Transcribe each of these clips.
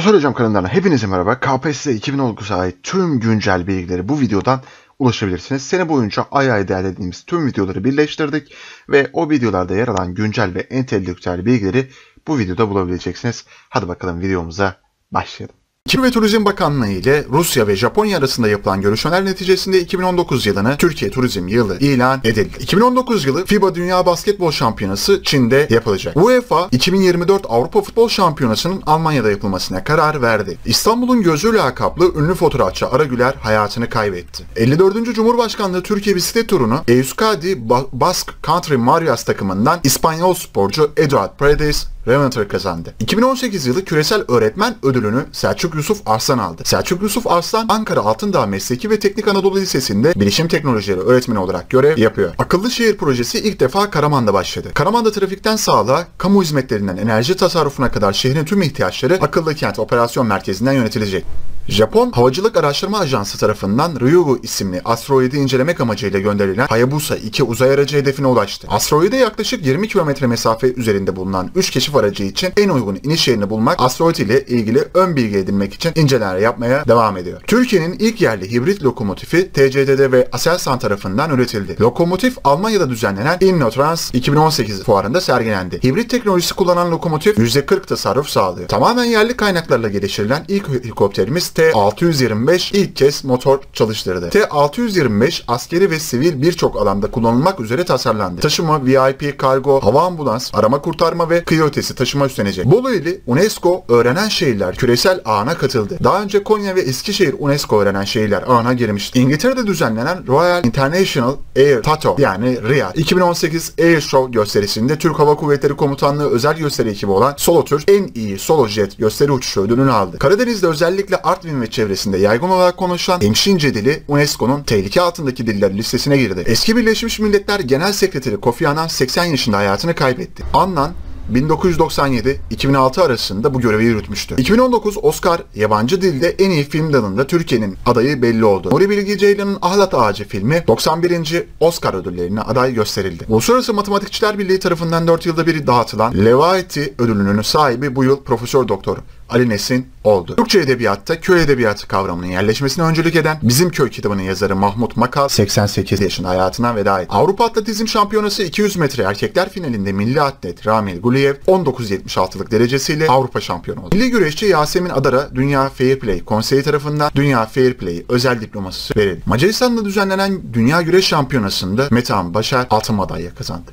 Sosyal Hocam kanalından hepinize merhaba. KPSS 2019'a ait tüm güncel bilgileri bu videodan ulaşabilirsiniz. Sene boyunca ay ay değerlediğimiz tüm videoları birleştirdik ve o videolarda yer alan güncel ve entelektüel bilgileri bu videoda bulabileceksiniz. Hadi bakalım videomuza başlayalım. Çin ve Turizm Bakanlığı ile Rusya ve Japonya arasında yapılan görüşmeler neticesinde 2019 yılını Türkiye Turizm Yılı ilan edildi. 2019 yılı FIBA Dünya Basketbol Şampiyonası Çin'de yapılacak. UEFA 2024 Avrupa Futbol Şampiyonası'nın Almanya'da yapılmasına karar verdi. İstanbul'un gözü lakaplı ünlü fotoğrafçı Ara Güler hayatını kaybetti. 54. Cumhurbaşkanlığı Türkiye bisiklet turunu Euskadi Basque Country Marias takımından İspanyol sporcu Eduard Paredes Revanter kazandı. 2018 yılı küresel öğretmen ödülünü Selçuk Yusuf Arslan aldı. Selçuk Yusuf Arslan Ankara Altındağ Mesleki ve Teknik Anadolu Lisesi'nde bilişim teknolojileri öğretmeni olarak görev yapıyor. Akıllı şehir projesi ilk defa Karaman'da başladı. Karaman'da trafikten sağlığa, kamu hizmetlerinden enerji tasarrufuna kadar şehrin tüm ihtiyaçları akıllı kent operasyon merkezinden yönetilecek. Japon Havacılık Araştırma Ajansı tarafından Ryugu isimli asteroidi incelemek amacıyla gönderilen Hayabusa 2 uzay aracı hedefine ulaştı. Asteroide yaklaşık 20 kilometre mesafe üzerinde bulunan 3 keşif aracı için en uygun iniş yerini bulmak asteroid ile ilgili ön bilgi edinmek için incelemeler yapmaya devam ediyor. Türkiye'nin ilk yerli hibrit lokomotifi TCDD ve Aselsan tarafından üretildi. Lokomotif Almanya'da düzenlenen Innotrans 2018 fuarında sergilendi. Hibrit teknolojisi kullanan lokomotif %40 tasarruf sağlıyor. Tamamen yerli kaynaklarla geliştirilen ilk helikopterimiz T-625 ilk kez motor çalıştırdı. T-625 askeri ve sivil birçok alanda kullanılmak üzere tasarlandı. Taşıma, VIP, kargo, hava ambulans, arama kurtarma ve kıyı ötesi taşıma üstlenecek. Bolu ili UNESCO öğrenen şehirler küresel ağına katıldı. Daha önce Konya ve Eskişehir UNESCO öğrenen şehirler ağına girmişti. İngiltere'de düzenlenen Royal International Air Tato yani RIA 2018 Air Show gösterisinde Türk Hava Kuvvetleri Komutanlığı özel gösteri ekibi olan SoloTür en iyi solo jet gösteri uçuşu ödülünü aldı. Karadeniz'de özellikle Art Artvin ve çevresinde yaygın olarak konuşulan Hemşince dili UNESCO'nun tehlike altındaki diller listesine girdi. Eski Birleşmiş Milletler Genel Sekreteri Kofi Annan 80 yaşında hayatını kaybetti. Annan 1997-2006 arasında bu görevi yürütmüştü. 2019 Oscar yabancı dilde en iyi film dalında Türkiye'nin adayı belli oldu. Nuri Bilge Ceylan'ın Ahlat Ağacı filmi 91. Oscar ödüllerine aday gösterildi. Uluslararası Matematikçiler Birliği tarafından 4 yılda bir dağıtılan Levaiti ödülünün sahibi bu yıl Profesör Doktor Ali Nesin oldu. Türkçe edebiyatta köy edebiyatı kavramının yerleşmesine öncülük eden Bizim Köy kitabının yazarı Mahmut Makal 88 yaşında hayatından veda etti. Avrupa Atletizm Şampiyonası 200 metre erkekler finalinde milli atlet Ramil Guliyev 19.76'lık derecesiyle Avrupa şampiyonu oldu. Milli güreşçi Yasemin Adara Dünya Fair Play Konseyi tarafından Dünya Fair Play özel diploması verildi. Macaristan'da düzenlenen Dünya Güreş Şampiyonası'nda Metehan Başar altın madalya kazandı.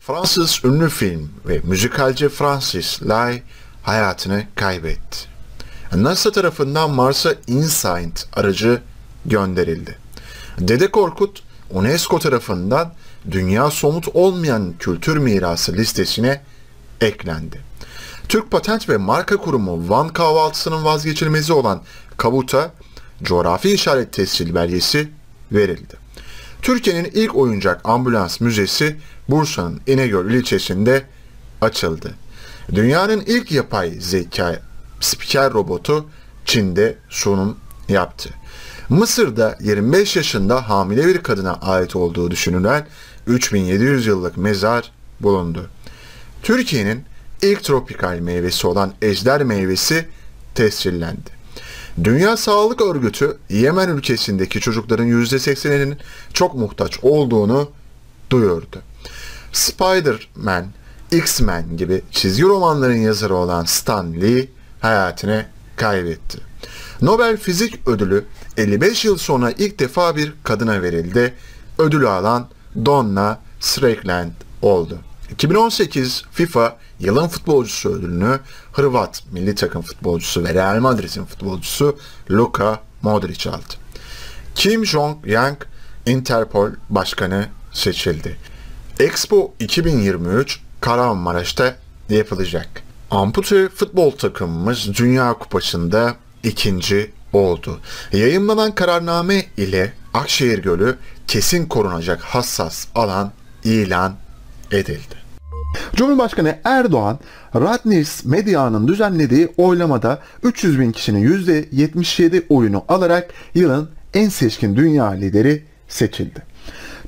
Fransız ünlü film ve müzikalci Francis Lai hayatını kaybetti. NASA tarafından Mars'a InSight aracı gönderildi. Dede Korkut UNESCO tarafından Dünya Somut Olmayan Kültür Mirası listesine eklendi. Türk Patent ve Marka Kurumu Van kahvaltısının vazgeçilmezi olan Kabuta coğrafi işaret tescil belgesi verildi. Türkiye'nin ilk oyuncak ambulans müzesi Bursa'nın İnegöl ilçesinde açıldı. Dünyanın ilk yapay zeka spiker robotu Çin'de sunum yaptı. Mısır'da 25 yaşında hamile bir kadına ait olduğu düşünülen 3700 yıllık mezar bulundu. Türkiye'nin ilk tropikal meyvesi olan ejder meyvesi tescillendi. Dünya Sağlık Örgütü Yemen ülkesindeki çocukların %80'inin çok muhtaç olduğunu duyurdu. Spider-Man X-Men gibi çizgi romanların yazarı olan Stan Lee hayatını kaybetti. Nobel Fizik Ödülü 55 yıl sonra ilk defa bir kadına verildi. Ödülü alan Donna Strickland oldu. 2018 FIFA yılın futbolcusu ödülünü Hırvat milli takım futbolcusu ve Real Madrid'in futbolcusu Luka Modric aldı. Kim Jong-yang Interpol Başkanı seçildi. Expo 2023 Kahramanmaraş'ta yapılacak. Ampute futbol takımımız Dünya Kupası'nda ikinci oldu. Yayınlanan kararname ile Akşehir Gölü kesin korunacak hassas alan ilan edildi. Cumhurbaşkanı Erdoğan, Radnis Medya'nın düzenlediği oylamada 300 bin kişinin %77 oyunu alarak yılın en seçkin dünya lideri seçildi.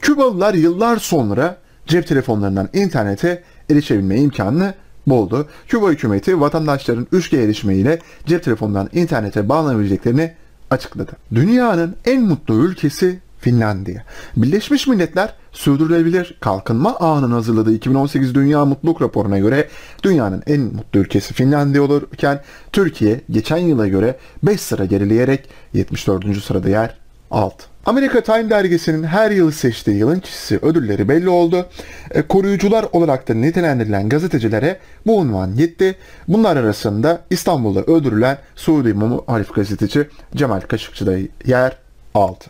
Kübalılar yıllar sonra cep telefonlarından internete erişebilme imkanını buldu. Küba hükümeti vatandaşların 3G erişmeyle cep telefonundan internete bağlanabileceklerini açıkladı. Dünyanın en mutlu ülkesi Finlandiya. Birleşmiş Milletler Sürdürülebilir Kalkınma Ağı'nın hazırladığı 2018 Dünya Mutluluk Raporu'na göre dünyanın en mutlu ülkesi Finlandiya olurken Türkiye geçen yıla göre 5 sıra gerileyerek 74. sırada yer Alt. Amerika Time dergisinin her yıl seçtiği yılın çizisi ödülleri belli oldu. E, koruyucular olarak da nitelendirilen gazetecilere bu unvan gitti. Bunlar arasında İstanbul'da öldürülen Suudi muhalif gazeteci Cemal Kaşıkçı da yer aldı.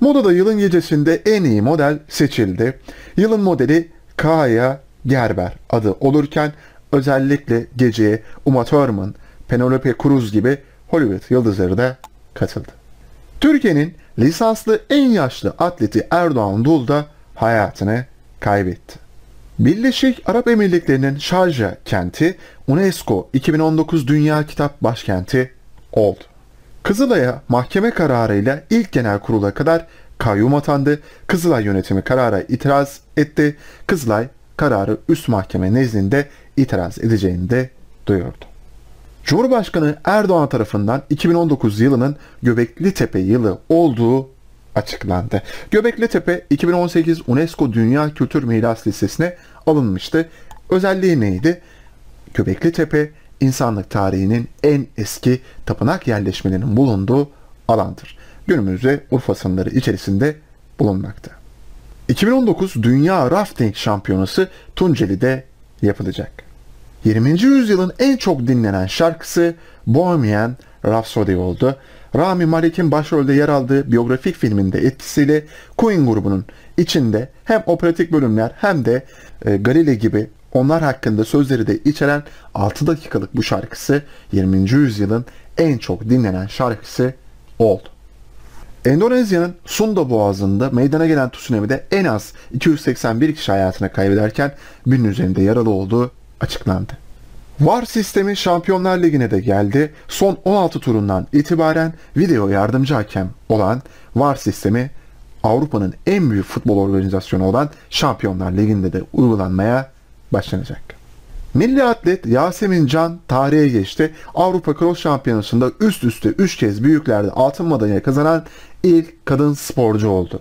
Modada yılın gecesinde en iyi model seçildi. Yılın modeli Kaya Gerber adı olurken özellikle geceye Uma Thurman, Penelope Cruz gibi Hollywood yıldızları da katıldı. Türkiye'nin lisanslı en yaşlı atleti Erdoğan Dul da hayatını kaybetti. Birleşik Arap Emirlikleri'nin Şarja kenti UNESCO 2019 Dünya Kitap Başkenti oldu. Kızılay'a mahkeme kararıyla ilk genel kurula kadar kayyum atandı. Kızılay yönetimi karara itiraz etti. Kızılay kararı üst mahkeme nezdinde itiraz edeceğini de duyurdu. Cumhurbaşkanı Erdoğan tarafından 2019 yılının Göbekli Tepe yılı olduğu açıklandı. Göbekli Tepe 2018 UNESCO Dünya Kültür Miras Listesi'ne alınmıştı. Özelliği neydi? Göbekli Tepe insanlık tarihinin en eski tapınak yerleşmelerinin bulunduğu alandır. Günümüzde Urfa sınırları içerisinde bulunmakta. 2019 Dünya Rafting Şampiyonası Tunceli'de yapılacak. 20. yüzyılın en çok dinlenen şarkısı Bohemian Rhapsody oldu. Rami Malek'in başrolde yer aldığı biyografik filminde etkisiyle Queen grubunun içinde hem operatik bölümler hem de e, Galile gibi onlar hakkında sözleri de içeren 6 dakikalık bu şarkısı 20. yüzyılın en çok dinlenen şarkısı oldu. Endonezya'nın Sunda Boğazı'nda meydana gelen tsunami'de en az 281 kişi hayatını kaybederken binin üzerinde yaralı olduğu açıklandı. VAR sistemi Şampiyonlar Ligi'ne de geldi. Son 16 turundan itibaren video yardımcı hakem olan VAR sistemi Avrupa'nın en büyük futbol organizasyonu olan Şampiyonlar Ligi'nde de uygulanmaya başlanacak. Milli atlet Yasemin Can tarihe geçti. Avrupa Cross Şampiyonası'nda üst üste 3 kez büyüklerde altın madalya kazanan ilk kadın sporcu oldu.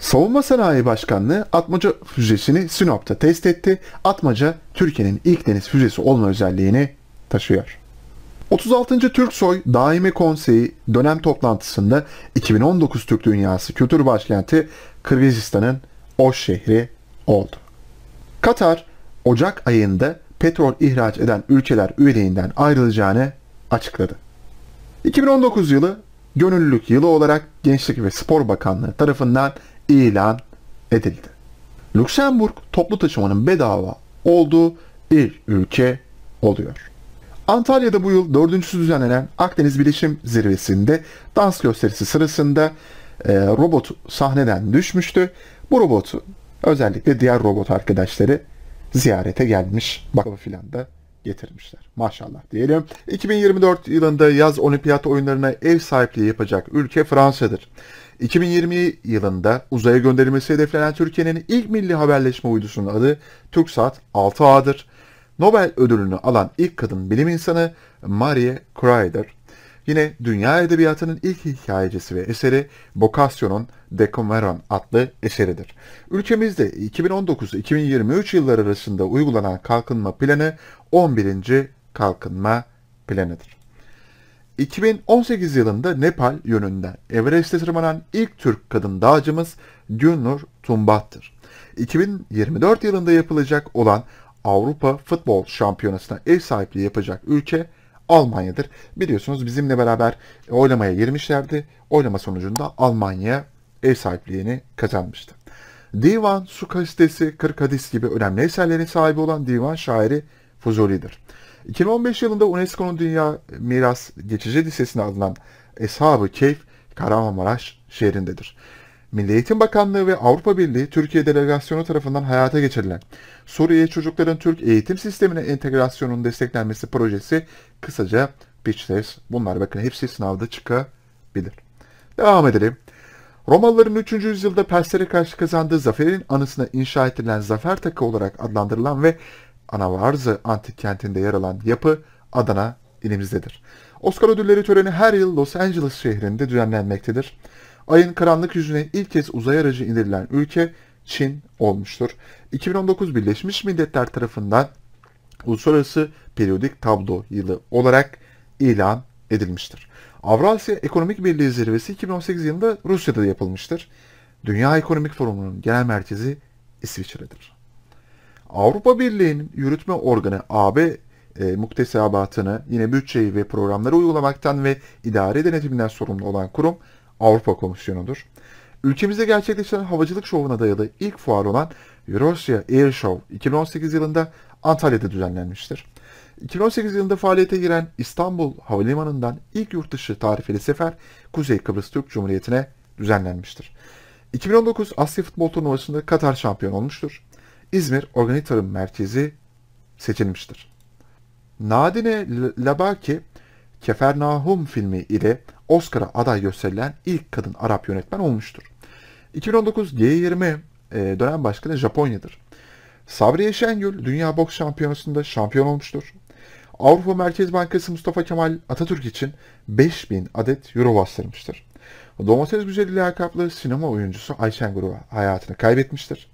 Savunma Sanayi Başkanlığı Atmaca füzesini Sinop'ta test etti. Atmaca Türkiye'nin ilk deniz füzesi olma özelliğini taşıyor. 36. Türksoy Daimi Konseyi dönem toplantısında 2019 Türk Dünyası Kültür Başkenti Kırgızistan'ın o şehri oldu. Katar, Ocak ayında petrol ihraç eden ülkeler üyeliğinden ayrılacağını açıkladı. 2019 yılı gönüllülük yılı olarak Gençlik ve Spor Bakanlığı tarafından ilan edildi. Lüksemburg toplu taşımanın bedava olduğu bir ülke oluyor. Antalya'da bu yıl dördüncüsü düzenlenen Akdeniz Bilişim Zirvesi'nde dans gösterisi sırasında e, robot sahneden düşmüştü. Bu robotu özellikle diğer robot arkadaşları ziyarete gelmiş. Bak filan da getirmişler. Maşallah diyelim. 2024 yılında yaz olimpiyat oyunlarına ev sahipliği yapacak ülke Fransa'dır. 2020 yılında uzaya gönderilmesi hedeflenen Türkiye'nin ilk milli haberleşme uydusunun adı TürkSat 6A'dır. Nobel ödülünü alan ilk kadın bilim insanı Marie Curie Yine dünya edebiyatının ilk hikayecisi ve eseri Boccaccio'nun Decameron adlı eseridir. Ülkemizde 2019-2023 yılları arasında uygulanan kalkınma planı 11. kalkınma planıdır. 2018 yılında Nepal yönünden Everest'e tırmanan ilk Türk kadın dağcımız Gülnur Tumbat'tır. 2024 yılında yapılacak olan Avrupa Futbol Şampiyonası'na ev sahipliği yapacak ülke Almanya'dır. Biliyorsunuz bizimle beraber oylamaya girmişlerdi. Oylama sonucunda Almanya ev sahipliğini kazanmıştı. Divan, su kalitesi, kırk hadis gibi önemli eserlerine sahibi olan divan şairi Fuzuli'dir. 2015 yılında UNESCO'nun Dünya Miras Geçici Listesi'ne alınan Eshab-ı Keyf, Kahramanmaraş şehrindedir. Milli Eğitim Bakanlığı ve Avrupa Birliği Türkiye Delegasyonu tarafından hayata geçirilen Suriye çocukların Türk eğitim sistemine entegrasyonunun desteklenmesi projesi kısaca Pitch Bunlar bakın hepsi sınavda çıkabilir. Devam edelim. Romalıların 3. yüzyılda Perslere karşı kazandığı zaferin anısına inşa edilen Zafer Takı olarak adlandırılan ve Anavarzı antik kentinde yer alan yapı Adana ilimizdedir. Oscar ödülleri töreni her yıl Los Angeles şehrinde düzenlenmektedir. Ayın karanlık yüzüne ilk kez uzay aracı indirilen ülke Çin olmuştur. 2019 Birleşmiş Milletler tarafından Uluslararası Periyodik Tablo Yılı olarak ilan edilmiştir. Avrasya Ekonomik Birliği Zirvesi 2018 yılında Rusya'da yapılmıştır. Dünya Ekonomik Forumu'nun genel merkezi İsviçre'dir. Avrupa Birliği'nin yürütme organı AB e, muktesebatını, yine bütçeyi ve programları uygulamaktan ve idari denetiminden sorumlu olan kurum Avrupa Komisyonu'dur. Ülkemizde gerçekleşen havacılık şovuna dayalı ilk fuar olan Eurosya Air Show 2018 yılında Antalya'da düzenlenmiştir. 2018 yılında faaliyete giren İstanbul Havalimanı'ndan ilk yurt dışı tarifeli sefer Kuzey Kıbrıs Türk Cumhuriyeti'ne düzenlenmiştir. 2019 Asya Futbol Turnuvası'nda Katar şampiyon olmuştur. İzmir Organik Tarım Merkezi seçilmiştir. Nadine Labaki, Kefernahum filmi ile Oscar'a aday gösterilen ilk kadın Arap yönetmen olmuştur. 2019 G20 e, dönem başkanı Japonya'dır. Sabriye Şengül Dünya Boks Şampiyonası'nda şampiyon olmuştur. Avrupa Merkez Bankası Mustafa Kemal Atatürk için 5000 adet euro bastırmıştır. Domates Güzeli lakaplı sinema oyuncusu Ayşen Guru hayatını kaybetmiştir.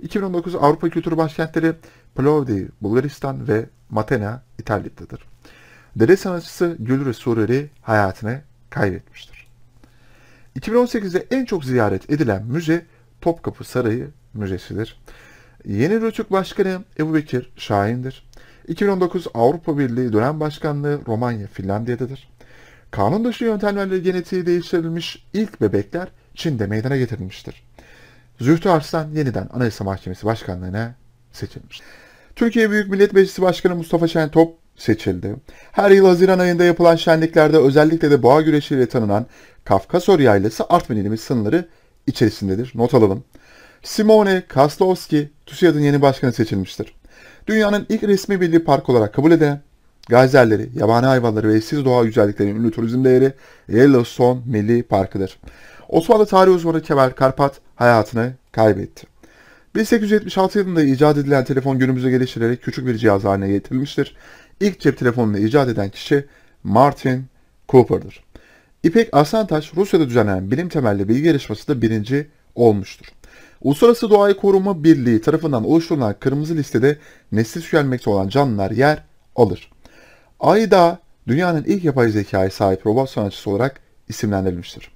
2019 Avrupa Kültür Başkentleri Plovdiv, Bulgaristan ve Matena, İtalya'dadır. Dede sanatçısı Gülre Sureri hayatını kaybetmiştir. 2018'de en çok ziyaret edilen müze Topkapı Sarayı Müzesi'dir. Yeni Rötük Başkanı Ebu Bekir Şahin'dir. 2019 Avrupa Birliği dönem başkanlığı Romanya, Finlandiya'dadır. Kanun dışı yöntemlerle genetiği değiştirilmiş ilk bebekler Çin'de meydana getirilmiştir. Zühtü Arslan yeniden Anayasa Mahkemesi Başkanlığı'na seçilmiş. Türkiye Büyük Millet Meclisi Başkanı Mustafa Şentop seçildi. Her yıl Haziran ayında yapılan şenliklerde özellikle de boğa güreşiyle tanınan Kafkasor Yaylası Artvin ilimiz sınırları içerisindedir. Not alalım. Simone Kaslowski TÜSİAD'ın yeni başkanı seçilmiştir dünyanın ilk resmi milli park olarak kabul eden gazelleri, yabani hayvanları ve eşsiz doğa güzelliklerinin ünlü turizm değeri Yellowstone Milli Parkı'dır. Osmanlı tarih uzmanı Kemal Karpat hayatını kaybetti. 1876 yılında icat edilen telefon günümüze geliştirerek küçük bir cihaz haline getirilmiştir. İlk cep telefonunu icat eden kişi Martin Cooper'dır. İpek Aslantaş Rusya'da düzenlenen bilim temelli bilgi yarışmasında birinci olmuştur. Uluslararası Doğayı Koruma Birliği tarafından oluşturulan kırmızı listede nesli tükenmekte olan canlılar yer alır. Ayda dünyanın ilk yapay zekaya sahip robot sanatçısı olarak isimlendirilmiştir.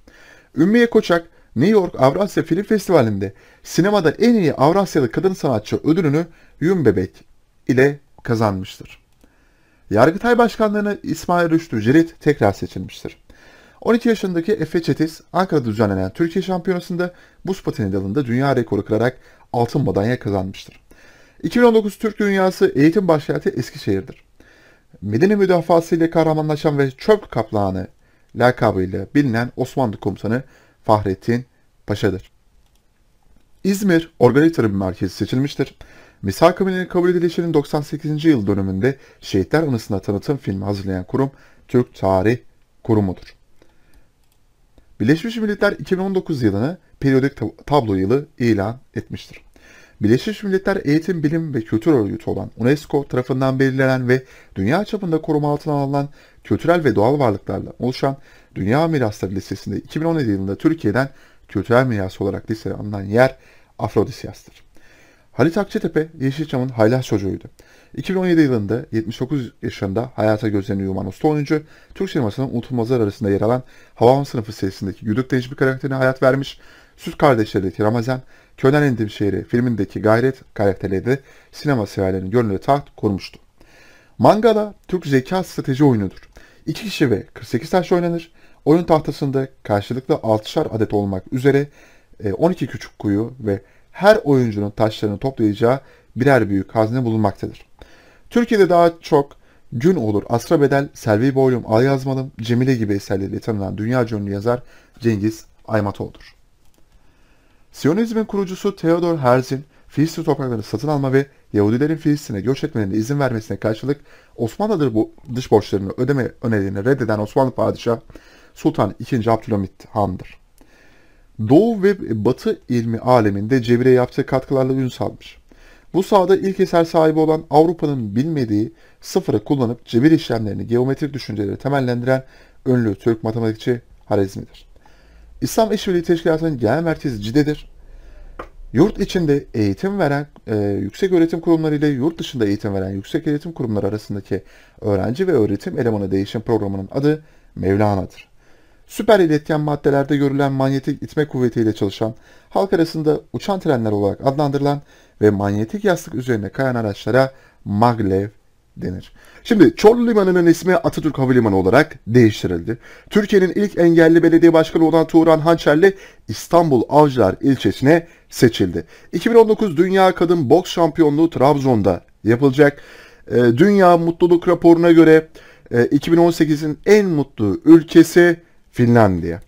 Ümmiye Koçak, New York Avrasya Film Festivali'nde sinemada en iyi Avrasyalı kadın sanatçı ödülünü Yün Bebek ile kazanmıştır. Yargıtay Başkanlığı'na İsmail Rüştü Cirit tekrar seçilmiştir. 12 yaşındaki Efe Çetiz, Ankara'da düzenlenen Türkiye Şampiyonası'nda buz pateni dalında dünya rekoru kırarak altın madalya kazanmıştır. 2019 Türk Dünyası eğitim başkenti Eskişehir'dir. Medeni müdafası ile kahramanlaşan ve çöp kaplanı lakabıyla bilinen Osmanlı komutanı Fahrettin Paşa'dır. İzmir Organik Tarım Merkezi seçilmiştir. Misak Kamil'in kabul edilişinin 98. yıl dönümünde Şehitler Anısına tanıtım filmi hazırlayan kurum Türk Tarih Kurumu'dur. Birleşmiş Milletler 2019 yılını periyodik tablo yılı ilan etmiştir. Birleşmiş Milletler Eğitim, Bilim ve Kültür Örgütü olan UNESCO tarafından belirlenen ve dünya çapında koruma altına alınan kültürel ve doğal varlıklarla oluşan Dünya Mirasları Listesi'nde 2017 yılında Türkiye'den kültürel miras olarak listelenen yer Afrodisyas'tır. Halit Akçetepe, Yeşilçam'ın haylaz çocuğuydu. 2017 yılında 79 yaşında hayata gözlerini yuman usta oyuncu, Türk sinemasının unutulmazlar arasında yer alan Havam sınıfı serisindeki Güdük Necmi karakterine hayat vermiş, Süt Kardeşleri'deki Ramazan, Könen Endim Şehri filmindeki Gayret karakterleri de sinema seyirlerinin gönlüne taht kurmuştu. Mangala, Türk zeka strateji oyunudur. İki kişi ve 48 taş oynanır. Oyun tahtasında karşılıklı 6'şar adet olmak üzere 12 e, küçük kuyu ve her oyuncunun taşlarını toplayacağı birer büyük hazne bulunmaktadır. Türkiye'de daha çok Gün Olur, Asra Bedel, Selvi Boylum, Ay Yazmalım, Cemile gibi eserleriyle tanınan dünya ünlü yazar Cengiz Aymatoğlu'dur. Siyonizmin kurucusu Theodor Herzl, Filistin topraklarını satın alma ve Yahudilerin Filistin'e göç etmelerine izin vermesine karşılık bu dış borçlarını ödeme önerilerini reddeden Osmanlı padişahı Sultan II. Abdülhamit Han'dır. Doğu ve Batı ilmi aleminde Cebir'e yaptığı katkılarla ün salmış. Bu sahada ilk eser sahibi olan Avrupa'nın bilmediği sıfırı kullanıp cebir işlemlerini geometrik düşünceleri temellendiren ünlü Türk matematikçi Harezmi'dir. İslam İşbirliği Teşkilatı'nın genel merkezi Cide'dir. Yurt içinde eğitim veren e, yüksek öğretim kurumları ile yurt dışında eğitim veren yüksek öğretim kurumları arasındaki öğrenci ve öğretim elemanı değişim programının adı Mevlana'dır süper iletken maddelerde görülen manyetik itme kuvvetiyle çalışan, halk arasında uçan trenler olarak adlandırılan ve manyetik yastık üzerine kayan araçlara maglev denir. Şimdi Çorlu Limanı'nın ismi Atatürk Havalimanı olarak değiştirildi. Türkiye'nin ilk engelli belediye başkanı olan Turan Hançerli İstanbul Avcılar ilçesine seçildi. 2019 Dünya Kadın Boks Şampiyonluğu Trabzon'da yapılacak. Ee, Dünya Mutluluk raporuna göre 2018'in e, en mutlu ülkesi Finlandiya.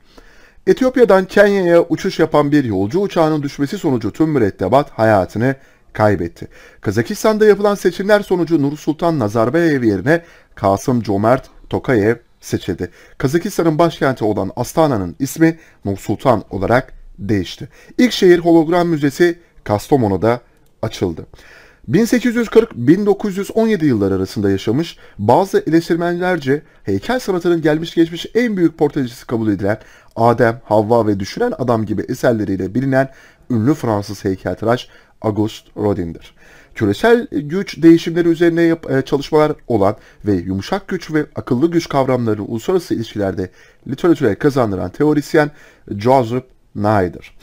Etiyopya'dan Kenya'ya uçuş yapan bir yolcu uçağının düşmesi sonucu tüm mürettebat hayatını kaybetti. Kazakistan'da yapılan seçimler sonucu Sultan Nazarbayev yerine Kasım Comert Tokayev seçildi. Kazakistan'ın başkenti olan Astana'nın ismi Sultan olarak değişti. İlk şehir hologram müzesi Kastamonu'da açıldı. 1840-1917 yılları arasında yaşamış bazı eleştirmenlerce heykel sanatının gelmiş geçmiş en büyük portrecisi kabul edilen Adem, Havva ve Düşünen Adam gibi eserleriyle bilinen ünlü Fransız heykeltıraş Auguste Rodin'dir. Küresel güç değişimleri üzerine yap- e, çalışmalar olan ve yumuşak güç ve akıllı güç kavramlarını uluslararası ilişkilerde literatüre kazandıran teorisyen Joseph Nye'dir.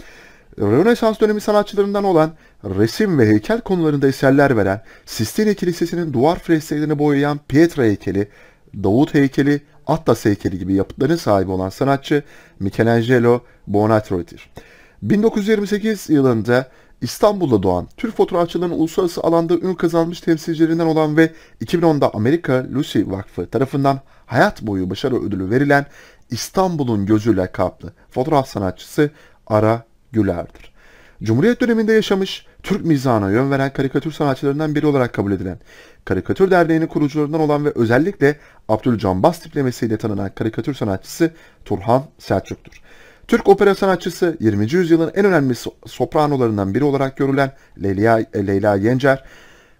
Rönesans dönemi sanatçılarından olan resim ve heykel konularında eserler veren Sistine Kilisesi'nin duvar freslerini boyayan Pietra heykeli, Davut heykeli, Atlas heykeli gibi yapıtların sahibi olan sanatçı Michelangelo Buonarroti'dir. 1928 yılında İstanbul'da doğan, Türk fotoğrafçılığının uluslararası alanda ün kazanmış temsilcilerinden olan ve 2010'da Amerika Lucy Vakfı tarafından hayat boyu başarı ödülü verilen İstanbul'un gözüyle kaplı fotoğraf sanatçısı Ara Güler'dir. Cumhuriyet döneminde yaşamış, Türk mizahına yön veren karikatür sanatçılarından biri olarak kabul edilen, karikatür derneğinin kurucularından olan ve özellikle Abdülcambaz tiplemesiyle tanınan karikatür sanatçısı Turhan Selçuk'tur. Türk opera sanatçısı 20. yüzyılın en önemli sopranolarından biri olarak görülen Leyla, Leyla Yencer,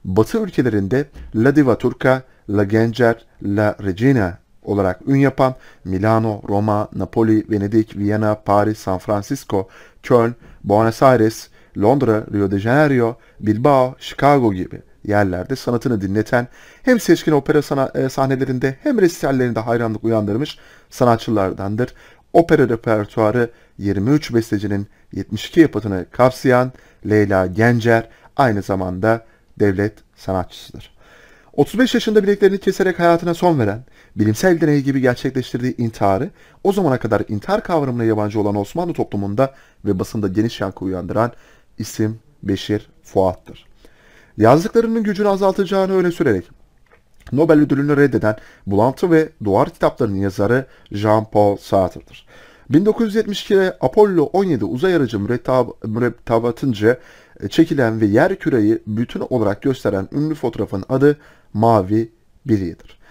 Batı ülkelerinde La Diva Turca, La Gencer, La Regina olarak ün yapan Milano, Roma, Napoli, Venedik, Viyana, Paris, San Francisco, Köln, Buenos Aires, Londra, Rio de Janeiro, Bilbao, Chicago gibi yerlerde sanatını dinleten hem seçkin opera e, sahnelerinde hem resitallerinde hayranlık uyandırmış sanatçılardandır. Opera repertuarı 23 bestecinin 72 yapıtını kapsayan Leyla Gencer aynı zamanda devlet sanatçısıdır. 35 yaşında bileklerini keserek hayatına son veren bilimsel deney gibi gerçekleştirdiği intiharı o zamana kadar intihar kavramına yabancı olan Osmanlı toplumunda ve basında geniş yankı uyandıran isim Beşir Fuat'tır. Yazdıklarının gücünü azaltacağını öne sürerek Nobel ödülünü reddeden Bulantı ve Duvar kitaplarının yazarı Jean-Paul Sartre'dır. 1972'de Apollo 17 uzay aracı mürettab mürettebatınca e, çekilen ve yer küreyi bütün olarak gösteren ünlü fotoğrafın adı Mavi Biri'dir.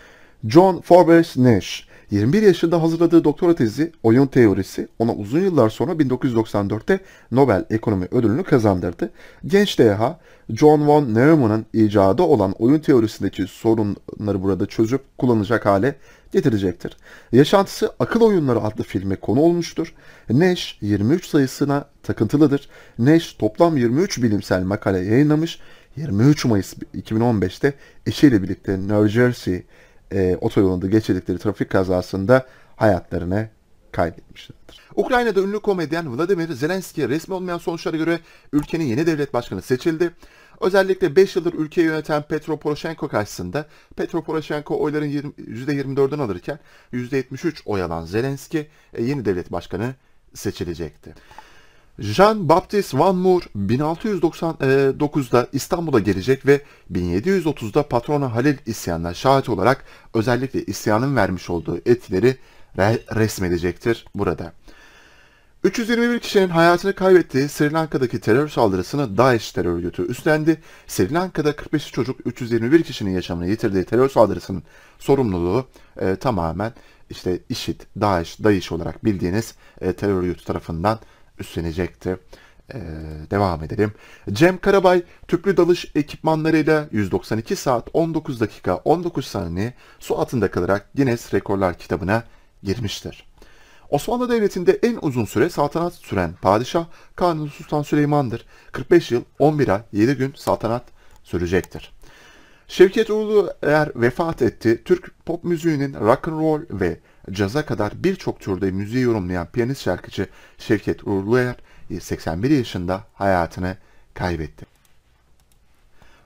John Forbes Nash 21 yaşında hazırladığı doktora tezi oyun teorisi ona uzun yıllar sonra 1994'te Nobel Ekonomi Ödülünü kazandırdı. Genç deha John von Neumann'ın icadı olan oyun teorisindeki sorunları burada çözüp kullanacak hale getirecektir. Yaşantısı Akıl Oyunları adlı filme konu olmuştur. Nash 23 sayısına takıntılıdır. Nash toplam 23 bilimsel makale yayınlamış. 23 Mayıs 2015'te eşiyle birlikte New Jersey e, otoyolunda geçirdikleri trafik kazasında hayatlarını kaybetmişlerdir. Ukrayna'da ünlü komedyen Vladimir Zelenski resmi olmayan sonuçlara göre ülkenin yeni devlet başkanı seçildi. Özellikle 5 yıldır ülkeyi yöneten Petro Poroshenko karşısında Petro Poroshenko oyların 20, %24'ünü alırken %73 oy alan Zelenski e, yeni devlet başkanı seçilecekti. Jean-Baptiste Van Moor 1699'da İstanbul'a gelecek ve 1730'da patronu Halil isyanına şahit olarak özellikle isyanın vermiş olduğu etkileri re- resmedecektir burada. 321 kişinin hayatını kaybettiği Sri Lanka'daki terör saldırısını Daesh terör örgütü üstlendi. Sri Lanka'da 45 çocuk 321 kişinin yaşamını yitirdiği terör saldırısının sorumluluğu e, tamamen işte IŞİD, Daesh Daesh olarak bildiğiniz e, terör örgütü tarafından üstlenecekti. Ee, devam edelim. Cem Karabay tüplü dalış ekipmanlarıyla 192 saat 19 dakika 19 saniye su altında kalarak Guinness Rekorlar kitabına girmiştir. Osmanlı Devleti'nde en uzun süre saltanat süren padişah Kanuni Sultan Süleyman'dır. 45 yıl 11 ay 7 gün saltanat sürecektir. Şevket Uğurlu eğer vefat etti. Türk pop müziğinin rock and roll ve caza kadar birçok türde müziği yorumlayan piyanist şarkıcı Şevket Uğurluer 81 yaşında hayatını kaybetti.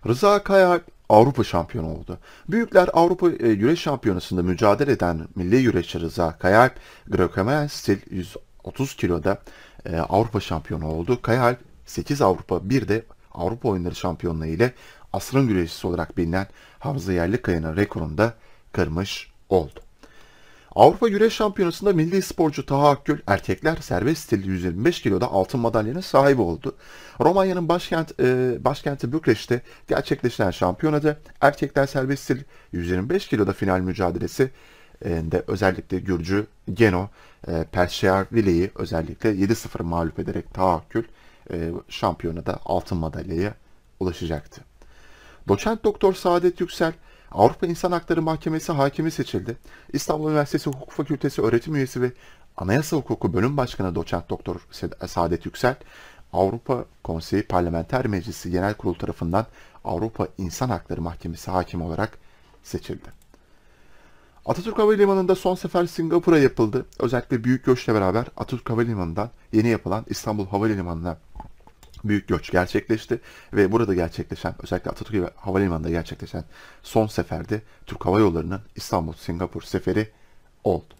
Rıza Kayalp Avrupa şampiyonu oldu. Büyükler Avrupa e, Güreş Şampiyonası'nda mücadele eden milli güreşçi Rıza Kayalp, Greco-Roman stil 130 kiloda e, Avrupa şampiyonu oldu. Kayalp 8 Avrupa 1 de Avrupa Oyunları şampiyonluğu ile asrın güreşçisi olarak bilinen Hamza Yerlikaya'nın rekorunu da kırmış oldu. Avrupa Güreş Şampiyonası'nda milli sporcu Taha Akgül erkekler serbest stilde 125 kiloda altın madalyana sahip oldu. Romanya'nın başkent, e, başkenti Bükreş'te gerçekleşen şampiyonada erkekler serbest stil 125 kiloda final mücadelesi e, de özellikle Gürcü Geno e, Perşeavli'yi özellikle 7-0 mağlup ederek tahakkül e, şampiyonada altın madalyaya ulaşacaktı. Doçent Doktor Saadet Yüksel Avrupa İnsan Hakları Mahkemesi hakimi seçildi. İstanbul Üniversitesi Hukuk Fakültesi öğretim üyesi ve Anayasa Hukuku Bölüm Başkanı Doçent Doktor Saadet Yüksel, Avrupa Konseyi Parlamenter Meclisi Genel Kurulu tarafından Avrupa İnsan Hakları Mahkemesi hakim olarak seçildi. Atatürk Havalimanı'nda son sefer Singapur'a yapıldı. Özellikle büyük göçle beraber Atatürk Havalimanı'ndan yeni yapılan İstanbul Havalimanı'na büyük göç gerçekleşti ve burada gerçekleşen özellikle Atatürk Havalimanı'nda gerçekleşen son seferde Türk Hava Yolları'nın İstanbul-Singapur seferi oldu.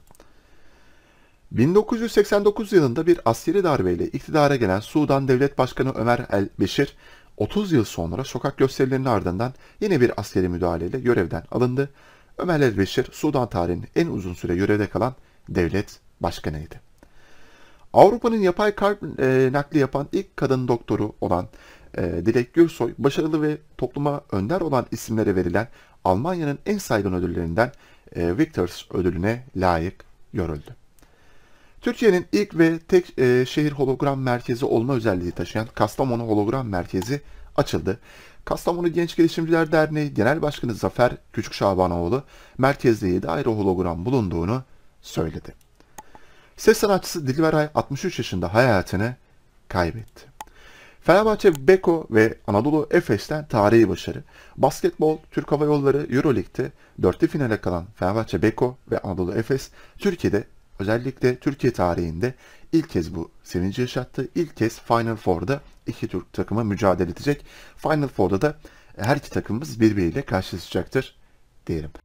1989 yılında bir askeri darbeyle iktidara gelen Sudan Devlet Başkanı Ömer El Beşir 30 yıl sonra sokak gösterilerinin ardından yine bir askeri müdahaleyle görevden alındı. Ömer El Beşir Sudan tarihinin en uzun süre görevde kalan devlet başkanıydı. Avrupa'nın yapay kalp e, nakli yapan ilk kadın doktoru olan e, Dilek Gürsoy, başarılı ve topluma önder olan isimlere verilen Almanya'nın en saygın ödüllerinden e, Victors ödülüne layık görüldü. Türkiye'nin ilk ve tek e, şehir hologram merkezi olma özelliği taşıyan Kastamonu Hologram Merkezi açıldı. Kastamonu Genç Girişimciler Derneği Genel Başkanı Zafer Küçük Şabanoğlu merkezde 7 ayrı hologram bulunduğunu söyledi. Ses sanatçısı Dilberay 63 yaşında hayatını kaybetti. Fenerbahçe Beko ve Anadolu Efes'ten tarihi başarı. Basketbol, Türk Hava Yolları Euroleague'de dörtlü finale kalan Fenerbahçe Beko ve Anadolu Efes, Türkiye'de özellikle Türkiye tarihinde ilk kez bu sevinci yaşattı. İlk kez Final Four'da iki Türk takımı mücadele edecek. Final Four'da da her iki takımımız birbiriyle karşılaşacaktır diyelim.